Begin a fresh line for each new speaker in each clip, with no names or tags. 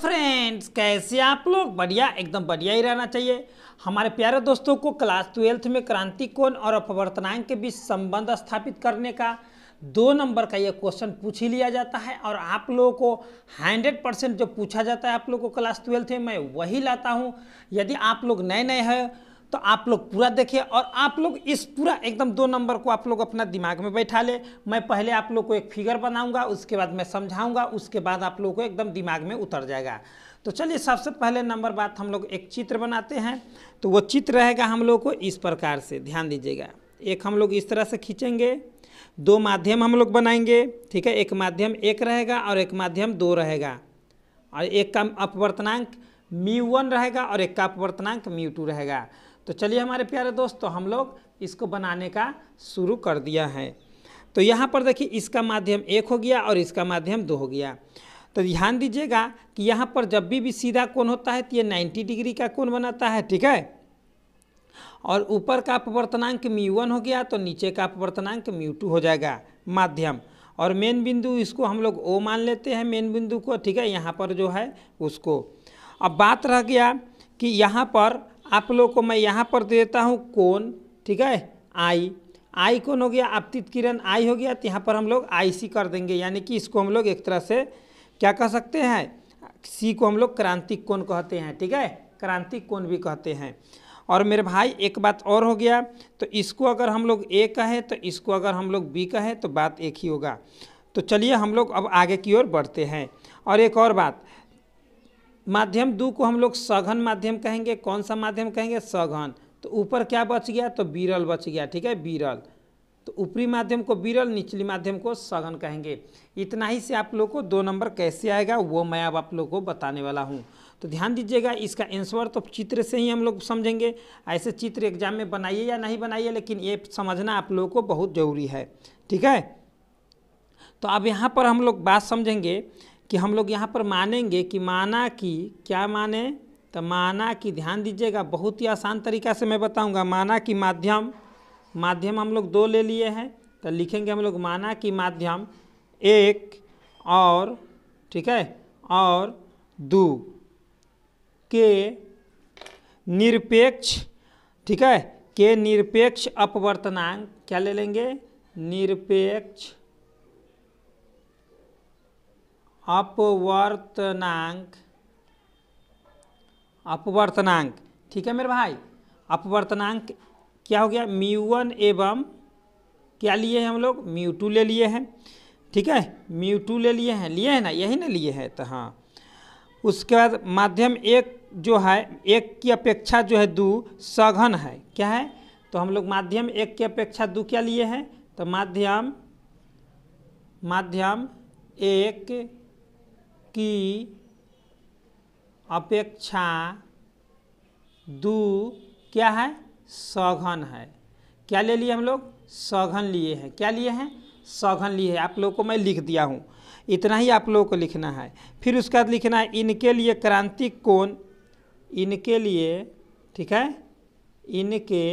friends कैसे आप लोग बढ़िया एकदम बढ़िया ही रहना चाहिए हमारे प्यारे दोस्तों को क्लास ट्वेल्थ में क्रांति कोण और अपवर्तनांक के बीच संबंध स्थापित करने का दो नंबर का ये क्वेश्चन पूछ ही लिया जाता है और आप लोगों को हंड्रेड परसेंट जो पूछा जाता है आप लोगों को क्लास ट्वेल्थ में मैं वही लाता हूँ यदि आप लोग नए नए हैं तो आप लोग पूरा देखिए और आप लोग इस पूरा एकदम दो नंबर को आप लोग अपना दिमाग में बैठा ले मैं पहले आप लोग को एक फिगर बनाऊंगा उसके बाद मैं समझाऊंगा उसके बाद आप लोग को एकदम दिमाग में उतर जाएगा तो चलिए सबसे पहले नंबर बात हम लोग एक चित्र बनाते हैं तो वो चित्र रहेगा हम लोग को इस प्रकार से ध्यान दीजिएगा एक हम लोग इस तरह से खींचेंगे दो माध्यम हम लोग बनाएंगे ठीक है एक माध्यम एक रहेगा और एक माध्यम दो रहेगा और एक का अपवर्तनांक म्यू वन रहेगा और एक का अपवर्तनांक म्यू टू रहेगा तो चलिए हमारे प्यारे दोस्तों तो हम लोग इसको बनाने का शुरू कर दिया है तो यहाँ पर देखिए इसका माध्यम एक हो गया और इसका माध्यम दो हो गया तो ध्यान दीजिएगा कि यहाँ पर जब भी भी सीधा कोण होता है तो ये 90 डिग्री का कोण बनाता है ठीक है और ऊपर का अपवर्तनांक म्यू वन हो गया तो नीचे का अपवर्तनांक म्यू टू हो जाएगा माध्यम और मेन बिंदु इसको हम लोग ओ मान लेते हैं मेन बिंदु को ठीक है यहाँ पर जो है उसको अब बात रह गया कि यहाँ पर आप लोग को मैं यहाँ पर देता हूँ कौन ठीक है आई आई कौन हो गया आपतित किरण आई हो गया तो यहाँ पर हम लोग आई सी कर देंगे यानी कि इसको हम लोग एक तरह से क्या कह सकते हैं सी को हम लोग क्रांतिक कौन कहते हैं ठीक है क्रांतिक कौन भी कहते हैं और मेरे भाई एक बात और हो गया तो इसको अगर हम लोग ए कहें तो इसको अगर हम लोग बी कहें तो बात एक ही होगा तो चलिए हम लोग अब आगे की ओर बढ़ते हैं और एक और बात माध्यम दो को हम लोग सघन माध्यम कहेंगे कौन सा माध्यम कहेंगे सघन तो ऊपर क्या बच गया तो बीरल बच गया ठीक है बीरल तो ऊपरी माध्यम को बीरल निचली माध्यम को सघन कहेंगे इतना ही से आप लोग को दो नंबर कैसे आएगा वो मैं अब आप लोग को बताने वाला हूँ तो ध्यान दीजिएगा इसका आंसर तो चित्र से ही हम लोग समझेंगे ऐसे चित्र एग्जाम में बनाइए या नहीं बनाइए लेकिन ये समझना आप लोगों को बहुत ज़रूरी है ठीक है तो अब यहाँ पर हम लोग बात समझेंगे कि हम लोग यहाँ पर मानेंगे कि माना कि क्या माने तो माना कि ध्यान दीजिएगा बहुत ही आसान तरीका से मैं बताऊँगा माना कि माध्यम माध्यम हम लोग दो ले लिए हैं तो लिखेंगे हम लोग माना कि माध्यम एक और ठीक है और दो के निरपेक्ष ठीक है के निरपेक्ष अपवर्तनांक क्या ले लेंगे निरपेक्ष अपवर्तनांक अपवर्तनांक ठीक है मेरे भाई अपवर्तनांक क्या हो गया म्यू वन एवं क्या लिए हैं हम लोग म्यू टू ले लिए हैं ठीक है म्यू टू ले लिए हैं लिए हैं ना यही ना लिए हैं तो हाँ उसके बाद माध्यम एक जो है एक की अपेक्षा जो है दो सघन है क्या है तो हम लोग माध्यम एक की अपेक्षा दो क्या लिए हैं तो माध्यम माध्यम एक की अपेक्षा दू क्या है सघन है क्या ले लिए हम लोग सघन लिए हैं क्या लिए हैं सघन लिए हैं आप लोग को मैं लिख दिया हूँ इतना ही आप लोगों को लिखना है फिर उसके बाद लिखना है इनके लिए क्रांतिक कोण इनके लिए ठीक है इनके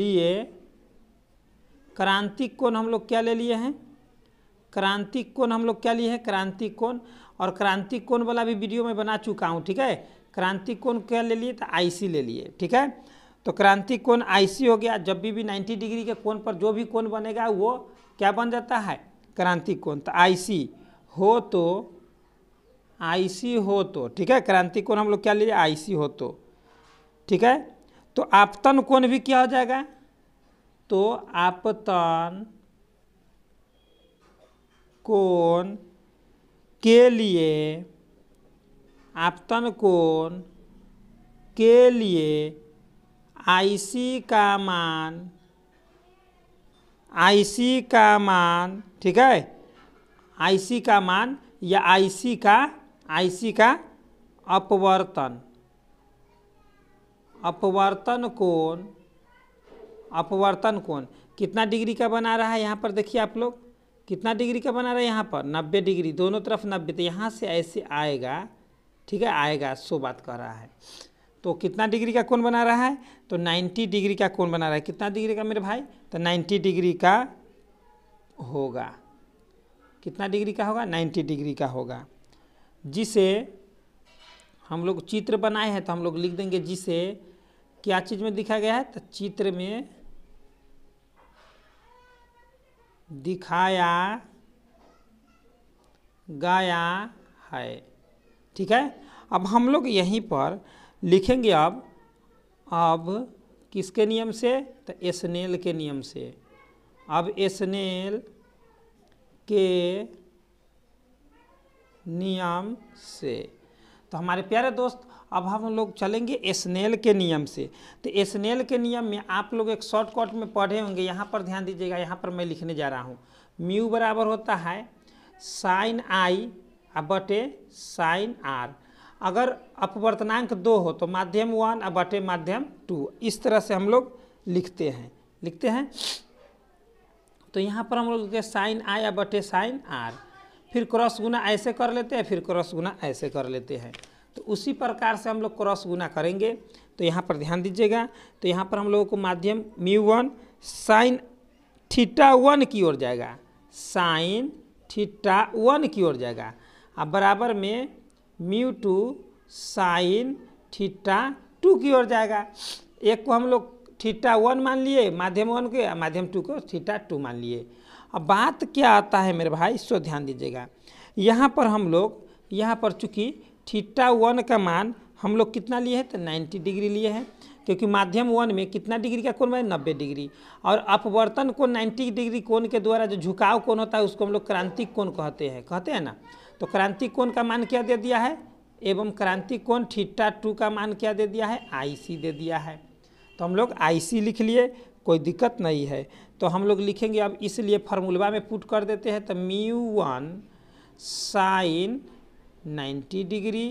लिए क्रांतिक कोण हम लोग क्या ले लिए हैं क्रांतिक कोण हम लोग क्या लिए हैं क्रांतिक कोण और क्रांति कोण वाला भी वीडियो मैं बना चुका हूँ ठीक है क्रांति कोण क्या ले लिए तो आईसी ले लिए ठीक है तो क्रांति कोण आईसी हो गया जब भी भी 90 डिग्री के कोण पर जो भी कोण बनेगा वो क्या बन जाता है क्रांति कोण तो आईसी हो तो आईसी हो तो ठीक है क्रांति कोण हम लोग क्या लिए आईसी हो तो ठीक है तो आपतन कोण भी क्या हो जाएगा तो आपतन कोण के लिए आपतन कोण के लिए आईसी का मान आईसी का मान ठीक है आईसी का मान या आईसी का आईसी का अपवर्तन अपवर्तन कोण अपवर्तन कोण कितना डिग्री का बना रहा है यहाँ पर देखिए आप लोग कितना डिग्री का बना रहा है यहाँ पर नब्बे डिग्री दोनों तरफ नब्बे तो यहाँ से ऐसे आएगा ठीक है आएगा सो बात कर रहा है तो कितना डिग्री का कौन बना रहा है तो 90 डिग्री का कौन बना रहा है कितना डिग्री का मेरे भाई तो 90 डिग्री का होगा कितना डिग्री का होगा 90 डिग्री का होगा जिसे हम लोग चित्र बनाए हैं तो हम लोग लिख देंगे जिसे क्या चीज़ में दिखा गया है तो चित्र में दिखाया गया है ठीक है अब हम लोग यहीं पर लिखेंगे अब अब किसके नियम से तो एसनेल के नियम से अब एसनेल के नियम से तो हमारे प्यारे दोस्त अब हम लोग चलेंगे एसनेल के नियम से तो एसनेल के नियम में आप लोग एक शॉर्टकट में पढ़े होंगे यहाँ पर ध्यान दीजिएगा यहाँ पर मैं लिखने जा रहा हूँ म्यू बराबर होता है साइन आई बटे साइन आर अगर अपवर्तनांक दो हो तो माध्यम वन बटे माध्यम टू इस तरह से हम लोग लिखते हैं लिखते हैं तो यहाँ पर हम लोग साइन आई बटे साइन आर फिर क्रॉस गुना ऐसे कर लेते हैं फिर क्रॉस गुना ऐसे कर लेते हैं तो उसी प्रकार से हम लोग क्रॉस गुना करेंगे तो यहाँ पर ध्यान दीजिएगा तो यहाँ पर हम लोगों को माध्यम mu one sine theta one की ओर जाएगा साइन थीटा वन की ओर जाएगा अब बराबर में mu two sine theta two की ओर जाएगा एक को हम लोग थीटा वन मान लिए माध्यम वन के माध्यम टू को थीटा टू मान लिए अब बात क्या आता है मेरे भाई इसको ध्यान दीजिएगा यहाँ पर हम लोग यहाँ पर चूँकि थीटा वन का मान हम लोग कितना लिए हैं तो 90 डिग्री लिए हैं क्योंकि माध्यम वन में कितना डिग्री का कोण बने नब्बे डिग्री और अपवर्तन को 90 डिग्री कोण के द्वारा जो झुकाव कोण होता है उसको हम लोग क्रांतिक कोण कहते हैं कहते हैं ना तो क्रांतिक कोण का मान क्या दे दिया है एवं क्रांतिक कोण थीटा टू का मान क्या दे दिया है सी दे दिया है तो हम लोग सी लिख लिए कोई दिक्कत नहीं है तो हम लोग लिखेंगे अब इसलिए फार्मूलवा में पुट कर देते हैं तो म्यू वन साइन 90 डिग्री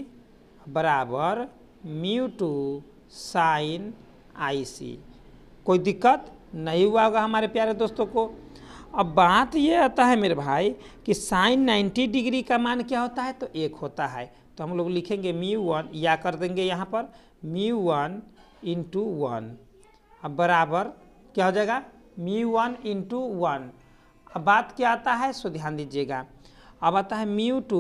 बराबर म्यू टू साइन सी कोई दिक्कत नहीं हुआ होगा हमारे प्यारे दोस्तों को अब बात ये आता है मेरे भाई कि साइन 90 डिग्री का मान क्या होता है तो एक होता है तो हम लोग लिखेंगे म्यू वन या कर देंगे यहाँ पर म्यू वन इंटू वन अब बराबर क्या हो जाएगा म्यू वन इंटू वन अब बात क्या आता है सो ध्यान दीजिएगा अब आता है म्यू टू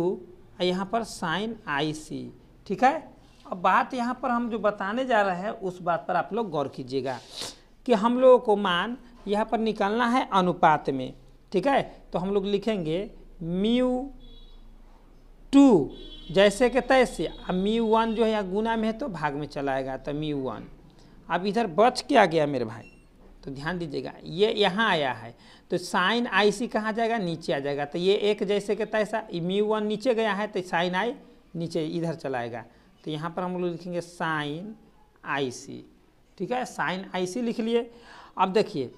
यहाँ पर साइन आई सी ठीक है अब बात यहाँ पर हम जो बताने जा रहे हैं उस बात पर आप लोग गौर कीजिएगा कि हम लोगों को मान यहाँ पर निकालना है अनुपात में ठीक है तो हम लोग लिखेंगे म्यू टू जैसे के तैसे अब म्यू वन जो है यहाँ गुना में है तो भाग में चलाएगा तो म्यू वन अब इधर बच क्या गया मेरे भाई तो ध्यान दीजिएगा ये यहाँ आया है तो साइन आई सी कहाँ जाएगा नीचे आ जाएगा तो ये एक जैसे के तैसा म्यू वन नीचे गया है तो साइन आई नीचे इधर चलाएगा तो यहाँ पर हम लोग लिखेंगे साइन आई सी ठीक है साइन आई सी लिख लिए अब देखिए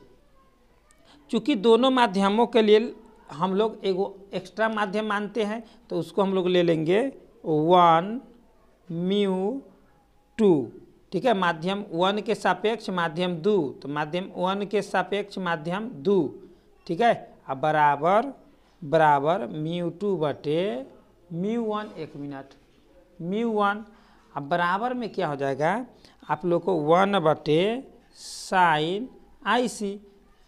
चूँकि दोनों माध्यमों के लिए हम लोग एगो एक्स्ट्रा माध्यम मानते हैं तो उसको हम लोग ले लेंगे वन म्यू टू ठीक है माध्यम वन के सापेक्ष माध्यम दू तो माध्यम वन के सापेक्ष माध्यम दू ठीक है अब बराबर बराबर म्यू टू बटे म्यू वन एक मिनट म्यू वन अब बराबर में क्या हो जाएगा आप लोग को वन बटे साइन आई सी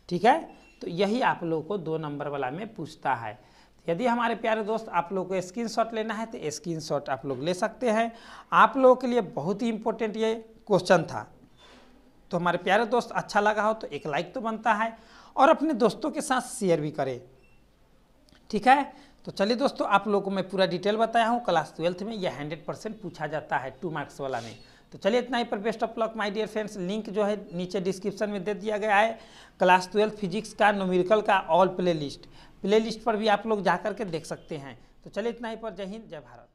ठीक है तो यही आप लोग को दो नंबर वाला में पूछता है यदि हमारे प्यारे दोस्त आप लोग को स्क्रीनशॉट लेना है तो स्क्रीनशॉट आप लोग ले सकते हैं आप लोगों के लिए बहुत ही इम्पोर्टेंट ये क्वेश्चन था तो हमारे प्यारे दोस्त अच्छा लगा हो तो एक लाइक तो बनता है और अपने दोस्तों के साथ शेयर भी करें ठीक है तो चलिए दोस्तों आप लोगों को मैं पूरा डिटेल बताया हूँ क्लास ट्वेल्थ में यह हंड्रेड परसेंट पूछा जाता है टू मार्क्स वाला में तो चलिए इतना ही पर best of luck my dear friends link जो है नीचे डिस्क्रिप्शन में दे दिया गया है क्लास ट्वेल्थ फिजिक्स का नोमेरिकल का all playlist playlist पर भी आप लोग जा करके देख सकते हैं तो चलिए इतना ही पर जय हिंद जय भारत